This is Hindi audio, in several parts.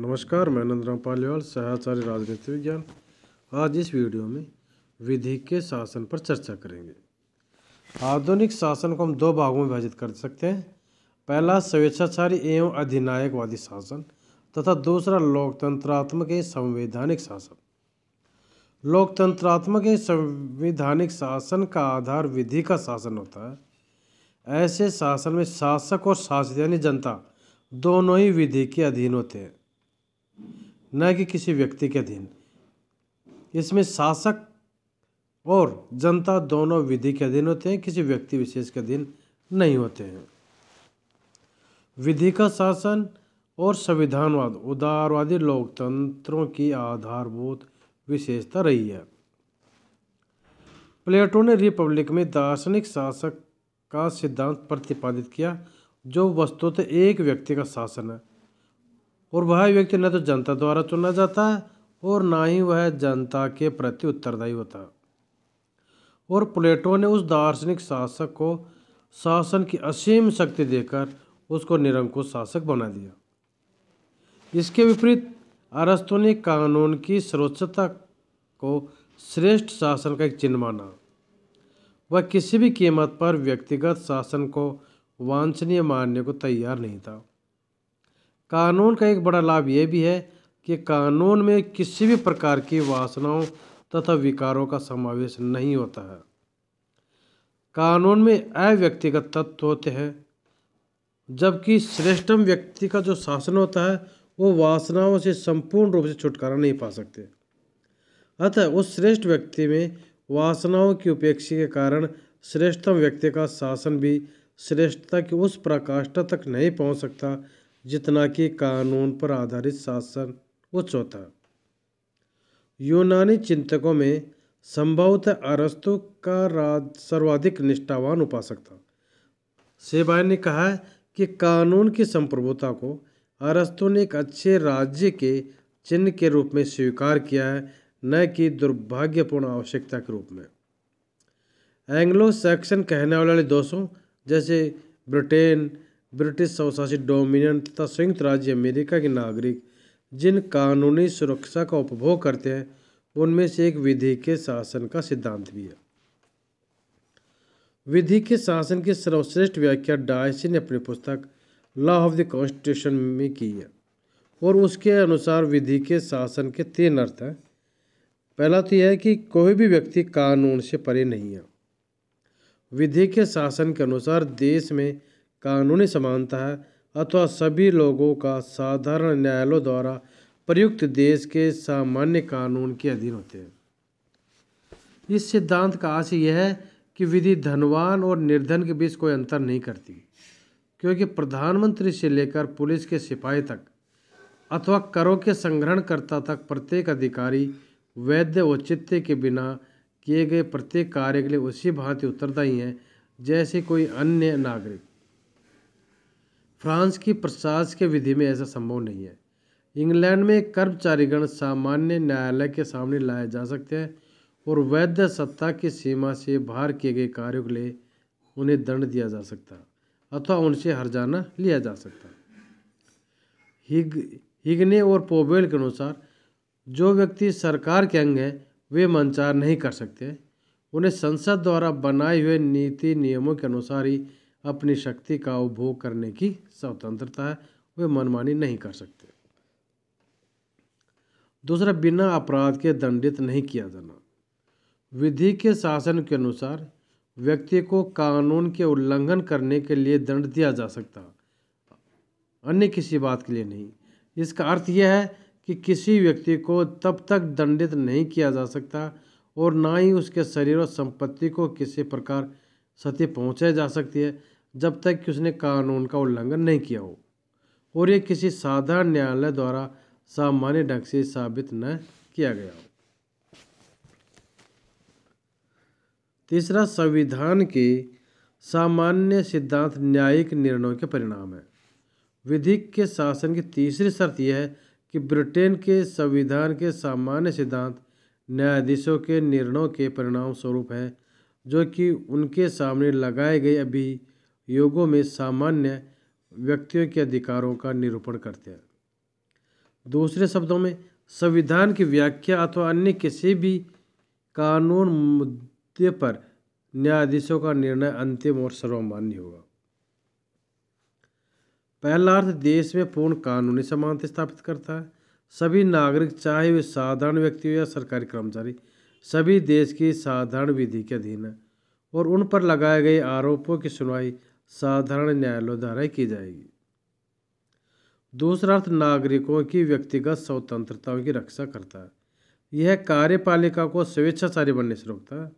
नमस्कार मैं नंदराम पालीवाल सहाचार्य राजनीति विज्ञान आज इस वीडियो में विधि के शासन पर चर्चा करेंगे आधुनिक शासन को हम दो भागों में विभाजित कर सकते हैं पहला स्वेच्छाचारी एवं अधिनायकवादी शासन तथा दूसरा लोकतंत्रात्मक एवं संवैधानिक शासन लोकतंत्रात्मक एवं संवैधानिक शासन का आधार विधि का शासन होता है ऐसे शासन में शासक और शासित यानी जनता दोनों ही विधि के अधीन होते हैं न कि किसी व्यक्ति के अधीन इसमें शासक और जनता दोनों विधि के अधीन होते हैं किसी व्यक्ति विशेष के अधीन नहीं होते हैं विधि का शासन और संविधानवाद उदारवादी लोकतंत्रों की आधारभूत विशेषता रही है प्लेटो ने रिपब्लिक में दार्शनिक शासक का सिद्धांत प्रतिपादित किया जो वस्तुतः एक व्यक्ति का शासन है और वह व्यक्ति न तो जनता द्वारा चुना जाता है और ना ही वह जनता के प्रति उत्तरदायी होता और प्लेटो ने उस दार्शनिक शासक को शासन की असीम शक्ति देकर उसको निरंकुश शासक बना दिया इसके विपरीत अरस्तु ने कानून की सर्वोच्चता को श्रेष्ठ शासन का एक चिन्ह माना वह किसी भी कीमत पर व्यक्तिगत शासन को वांछनीय मानने को तैयार नहीं था कानून का एक बड़ा लाभ यह भी है कि कानून में किसी भी प्रकार की वासनाओं तथा विकारों का समावेश नहीं होता है कानून में अव्यक्तिगत तत्व होते हैं जबकि श्रेष्ठम व्यक्ति का जो शासन होता है वो वासनाओं से संपूर्ण रूप से छुटकारा नहीं पा सकते अतः उस श्रेष्ठ व्यक्ति में वासनाओं की उपेक्षा के कारण श्रेष्ठतम व्यक्ति का शासन भी श्रेष्ठता की उस प्रकाष्ठा तक नहीं पहुंच सकता जितना कि कानून पर आधारित शासन वो चौथा यूनानी चिंतकों में संभवतः अरस्तु का राज सर्वाधिक निष्ठावान उपासक था सेबाय ने कहा कि कानून की संप्रभुता को अरस्तु ने एक अच्छे राज्य के चिन्ह के रूप में स्वीकार किया है न कि दुर्भाग्यपूर्ण आवश्यकता के रूप में एंग्लो सैक्सन कहने वाले दोषों जैसे ब्रिटेन ब्रिटिश स्वशासित डोमिनियन तथा संयुक्त राज्य अमेरिका के नागरिक जिन कानूनी सुरक्षा का उपभोग करते हैं उनमें से एक विधि के शासन का सिद्धांत भी है विधि के शासन की सर्वश्रेष्ठ व्याख्या डायसी ने अपनी पुस्तक लॉ ऑफ द कॉन्स्टिट्यूशन में की है और उसके अनुसार विधि के शासन के तीन अर्थ हैं पहला तो यह है कि कोई भी व्यक्ति कानून से परे नहीं है विधि के शासन के अनुसार देश में कानूनी समानता है अथवा सभी लोगों का साधारण न्यायालयों द्वारा प्रयुक्त देश के सामान्य कानून के अधीन होते हैं इस सिद्धांत का आशय यह है कि विधि धनवान और निर्धन के बीच कोई अंतर नहीं करती क्योंकि प्रधानमंत्री से लेकर पुलिस के सिपाही तक अथवा करों के संग्रहणकर्ता तक प्रत्येक अधिकारी वैद्य औचित्य के बिना किए गए प्रत्येक कार्य के लिए उसी भांति उत्तरदायी हैं जैसे कोई अन्य नागरिक फ्रांस की प्रशासकीय के विधि में ऐसा संभव नहीं है इंग्लैंड में कर्मचारीगण सामान्य न्यायालय के सामने लाए जा सकते हैं और वैध सत्ता की सीमा से बाहर किए गए कार्यों के लिए उन्हें दंड दिया जा सकता अथवा उनसे हरजाना लिया जा सकता हिग हिगने और पोबेल के अनुसार जो व्यक्ति सरकार के अंग हैं वे मंचार नहीं कर सकते उन्हें संसद द्वारा बनाए हुए नीति नियमों के अनुसार ही अपनी शक्ति का उपभोग करने की स्वतंत्रता है वे मनमानी नहीं कर सकते दूसरा बिना अपराध के दंडित नहीं किया जाना विधि के शासन के अनुसार व्यक्ति को कानून के उल्लंघन करने के लिए दंड दिया जा सकता अन्य किसी बात के लिए नहीं इसका अर्थ यह है कि किसी व्यक्ति को तब तक दंडित नहीं किया जा सकता और ना ही उसके शरीर और संपत्ति को किसी प्रकार क्षति पहुँचाई जा सकती है जब तक कि उसने कानून का उल्लंघन नहीं किया हो और ये किसी साधारण न्यायालय द्वारा सामान्य ढंग से साबित न किया गया हो तीसरा संविधान के सामान्य सिद्धांत न्यायिक निर्णयों के परिणाम है विधिक के शासन की तीसरी शर्त यह है कि ब्रिटेन के संविधान के सामान्य सिद्धांत न्यायाधीशों के निर्णयों के परिणाम स्वरूप हैं जो कि उनके सामने लगाए गए अभी योगों में सामान्य व्यक्तियों के अधिकारों का निरूपण करते हैं दूसरे शब्दों में संविधान की व्याख्या अथवा अन्य किसी भी कानून मुद्दे पर न्यायाधीशों का निर्णय अंतिम और सर्वमान्य होगा पहला अर्थ देश में पूर्ण कानूनी समानता स्थापित करता है सभी नागरिक चाहे वे साधारण व्यक्ति हो या सरकारी कर्मचारी सभी देश की साधारण विधि के अधीन है और उन पर लगाए गए आरोपों की सुनवाई साधारण न्यायालयों द्वारा की जाएगी दूसरा अर्थ नागरिकों की व्यक्तिगत स्वतंत्रताओं की रक्षा करता है यह कार्यपालिका को स्वेच्छाचारी बनने से रोकता है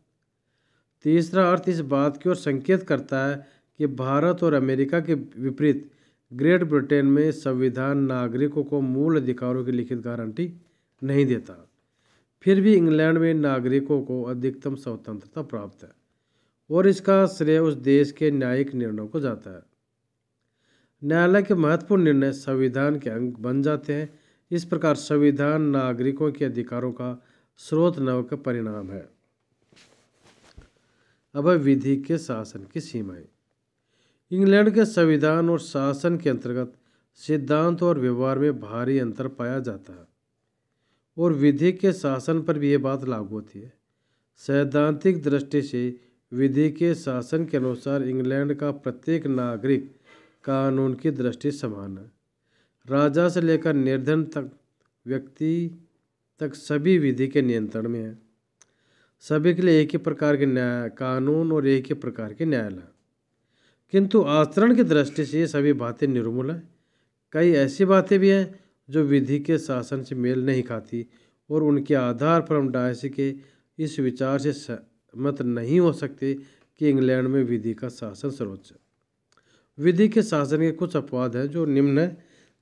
तीसरा अर्थ इस बात की ओर संकेत करता है कि भारत और अमेरिका के विपरीत ग्रेट ब्रिटेन में संविधान नागरिकों को मूल अधिकारों की लिखित गारंटी नहीं देता फिर भी इंग्लैंड में नागरिकों को अधिकतम स्वतंत्रता प्राप्त है और इसका श्रेय उस देश के न्यायिक निर्णयों को जाता है न्यायालय के महत्वपूर्ण निर्णय संविधान के अंग बन जाते हैं इस प्रकार संविधान नागरिकों के अधिकारों का स्रोत नव का परिणाम है अब विधि के शासन की सीमाएं इंग्लैंड के संविधान और शासन के अंतर्गत सिद्धांत और व्यवहार में भारी अंतर पाया जाता है और विधि के शासन पर भी ये बात लागू होती है सैद्धांतिक दृष्टि से विधि के शासन के अनुसार इंग्लैंड का प्रत्येक नागरिक कानून की दृष्टि समान है राजा से लेकर निर्धन तक व्यक्ति तक सभी विधि के नियंत्रण में है सभी के लिए एक ही प्रकार के न्याय कानून और एक ही प्रकार के न्यायालय किंतु आचरण की दृष्टि से ये सभी बातें निर्मूल हैं कई ऐसी बातें भी हैं जो विधि के शासन से मेल नहीं खाती और उनके आधार पर हम डायसी के इस विचार से मत नहीं हो सकते कि इंग्लैंड में विधि का शासन सर्वोच्च विधि के शासन के कुछ अपवाद हैं जो निम्न है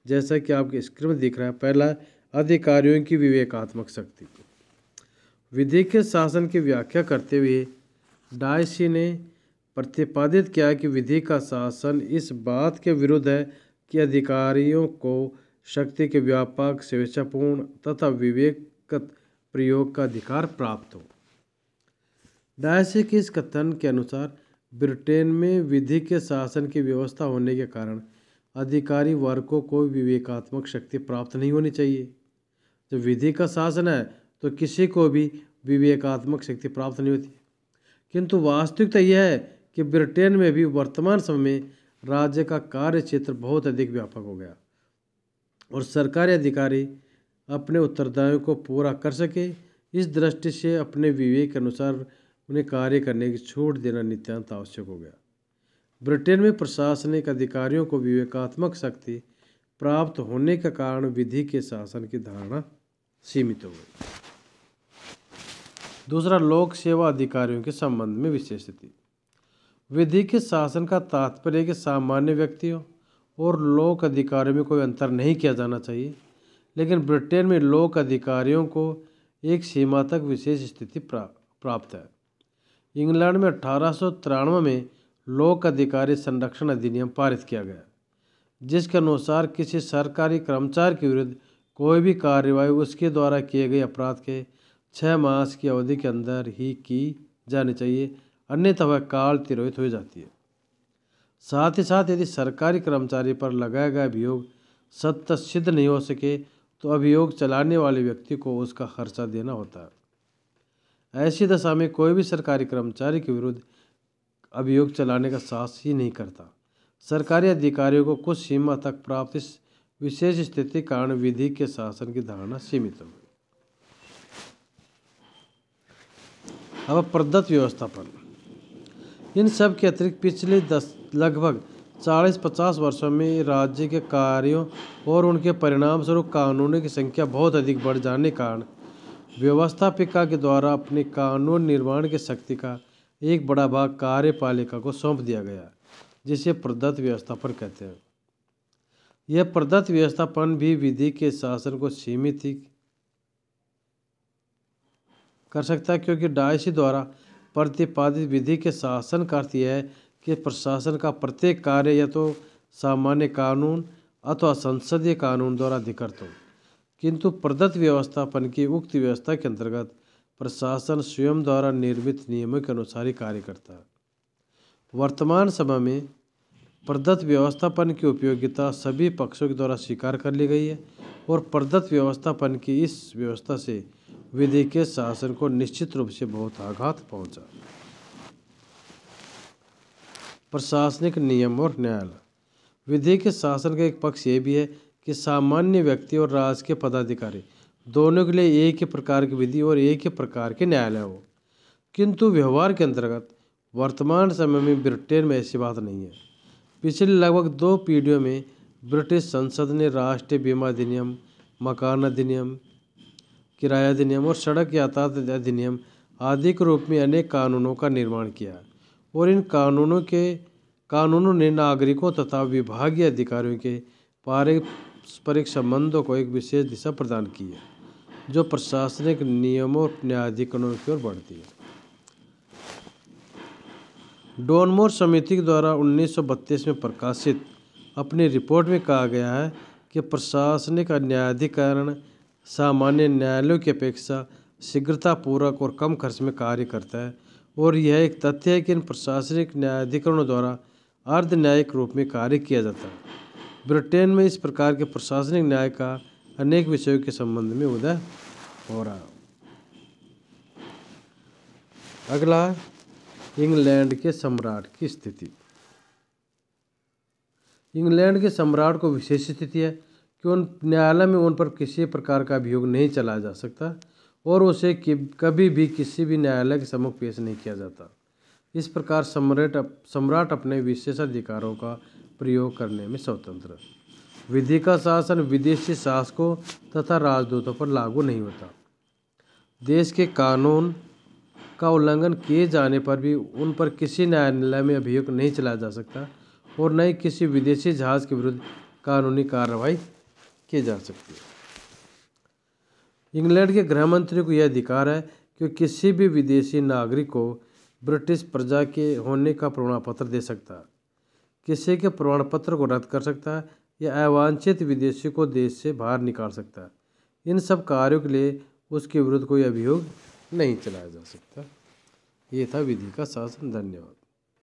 जैसा कि आपके स्क्रीन में दिख रहा है पहला अधिकारियों की विवेकात्मक शक्ति विधि के शासन की व्याख्या करते हुए डायसी ने प्रतिपादित किया कि विधि का शासन इस बात के विरुद्ध है कि अधिकारियों को शक्ति के व्यापक स्वेच्छापूर्ण तथा विवेक प्रयोग का अधिकार प्राप्त हो डायसी के इस कथन के अनुसार ब्रिटेन में विधि के शासन की व्यवस्था होने के कारण अधिकारी वर्गों को विवेकात्मक शक्ति प्राप्त नहीं होनी चाहिए जब विधि का शासन है तो किसी को भी विवेकात्मक शक्ति प्राप्त नहीं होती किंतु वास्तविकता यह है कि ब्रिटेन में भी वर्तमान समय में राज्य का कार्य क्षेत्र बहुत अधिक व्यापक हो गया और सरकारी अधिकारी अपने उत्तरदायों को पूरा कर सके इस दृष्टि से अपने विवेक के अनुसार उन्हें कार्य करने की छूट देना नित्यांत आवश्यक हो गया ब्रिटेन में प्रशासनिक अधिकारियों को विवेकात्मक शक्ति प्राप्त होने का कारण विधि के शासन की धारणा सीमित हो गई दूसरा लोक सेवा अधिकारियों के संबंध में विशेष स्थिति विधि के शासन का तात्पर्य कि सामान्य व्यक्तियों और लोक अधिकारियों में कोई अंतर नहीं किया जाना चाहिए लेकिन ब्रिटेन में लोक अधिकारियों को एक सीमा तक विशेष स्थिति प्राप्त है इंग्लैंड में अठारह में लोक अधिकारी संरक्षण अधिनियम पारित किया गया जिसके अनुसार किसी सरकारी कर्मचारी के विरुद्ध कोई भी कार्रवाई उसके द्वारा किए गए अपराध के छः मास की अवधि के अंदर ही की जानी चाहिए अन्यथा वह काल तिरोहित हो जाती है साथ ही साथ यदि सरकारी कर्मचारी पर लगाया गया अभियोग सत्य सिद्ध नहीं हो सके तो अभियोग चलाने वाले व्यक्ति को उसका खर्चा देना होता है ऐसी दशा में कोई भी सरकारी कर्मचारी के विरुद्ध अभियोग चलाने का साहस ही नहीं करता सरकारी अधिकारियों को कुछ सीमा तक प्राप्त इस विशेष स्थिति कारण विधि के शासन की धारणा सीमित हो गई अब प्रदत्त व्यवस्थापन इन सब के अतिरिक्त पिछले दस लगभग चालीस पचास वर्षों में राज्य के कार्यों और उनके परिणाम स्वरूप कानूनों की संख्या बहुत अधिक बढ़ जाने कारण व्यवस्थापिका के द्वारा अपने कानून निर्माण की शक्ति का एक बड़ा भाग कार्यपालिका को सौंप दिया गया जिसे प्रदत्त व्यवस्थापन कहते हैं यह प्रदत्त व्यवस्थापन भी विधि के शासन को सीमित ही कर सकता है क्योंकि डायसी द्वारा प्रतिपादित विधि के शासन का अर्थ है कि प्रशासन का प्रत्येक कार्य या तो सामान्य कानून अथवा संसदीय कानून द्वारा अधिकृत हो किंतु प्रदत्त व्यवस्थापन की उक्त व्यवस्था के अंतर्गत प्रशासन स्वयं द्वारा निर्मित नियमों के अनुसार ही कार्य करता है वर्तमान समय में प्रदत्त व्यवस्थापन की उपयोगिता सभी पक्षों के द्वारा स्वीकार कर ली गई है और प्रदत्त व्यवस्थापन की इस व्यवस्था से विधि के शासन को निश्चित रूप से बहुत आघात पहुंचा प्रशासनिक नियम और न्यायालय विधि के शासन का एक पक्ष ये भी है कि सामान्य व्यक्ति और राज के पदाधिकारी दोनों के लिए एक ही प्रकार की विधि और एक ही प्रकार के न्यायालय हो किंतु व्यवहार के अंतर्गत वर्तमान समय में ब्रिटेन में ऐसी बात नहीं है पिछले लगभग दो पीढ़ियों में ब्रिटिश संसद ने राष्ट्रीय बीमा अधिनियम मकान अधिनियम किराया अधिनियम और सड़क यातायात अधिनियम आदि के रूप में अनेक कानूनों का निर्माण किया और इन कानूनों के कानूनों ने नागरिकों तथा विभागीय अधिकारियों के पारे पारस्परिक संबंधों को एक विशेष दिशा प्रदान की है जो प्रशासनिक नियमों और न्यायाधिकरणों की ओर बढ़ती है डोनमोर समिति द्वारा 1932 में प्रकाशित अपनी रिपोर्ट में कहा गया है कि प्रशासनिक न्यायाधिकरण सामान्य न्यायालयों की अपेक्षा शीघ्रतापूर्वक और कम खर्च में कार्य करता है और यह एक तथ्य है कि इन प्रशासनिक न्यायाधिकरणों द्वारा अर्ध न्यायिक रूप में कार्य किया जाता है ब्रिटेन में इस प्रकार के प्रशासनिक न्याय का अनेक विषयों के संबंध में उदय हो रहा अगला इंग्लैंड के सम्राट की स्थिति इंग्लैंड के सम्राट को विशेष स्थिति है कि उन न्यायालय में उन पर किसी प्रकार का अभियोग नहीं चलाया जा सकता और उसे कभी भी किसी भी न्यायालय के समक्ष पेश नहीं किया जाता इस प्रकार सम्राट सम्राट अपने विशेषाधिकारों का प्रयोग करने में स्वतंत्र विधि का शासन विदेशी शासकों तथा राजदूतों पर लागू नहीं होता देश के कानून का उल्लंघन किए जाने पर भी उन पर किसी न्यायालय में अभियोग नहीं चलाया जा सकता और न ही किसी विदेशी जहाज के विरुद्ध कानूनी कार्रवाई की जा सकती है इंग्लैंड के गृह मंत्री को यह अधिकार है कि किसी भी विदेशी नागरिक को ब्रिटिश प्रजा के होने का प्रमाण पत्र दे सकता है किसी के प्रमाण पत्र को रद्द कर सकता है या अवांछित विदेशी को देश से बाहर निकाल सकता है इन सब कार्यों के लिए उसके विरुद्ध कोई अभियोग नहीं चलाया जा सकता ये था विधि का शासन धन्यवाद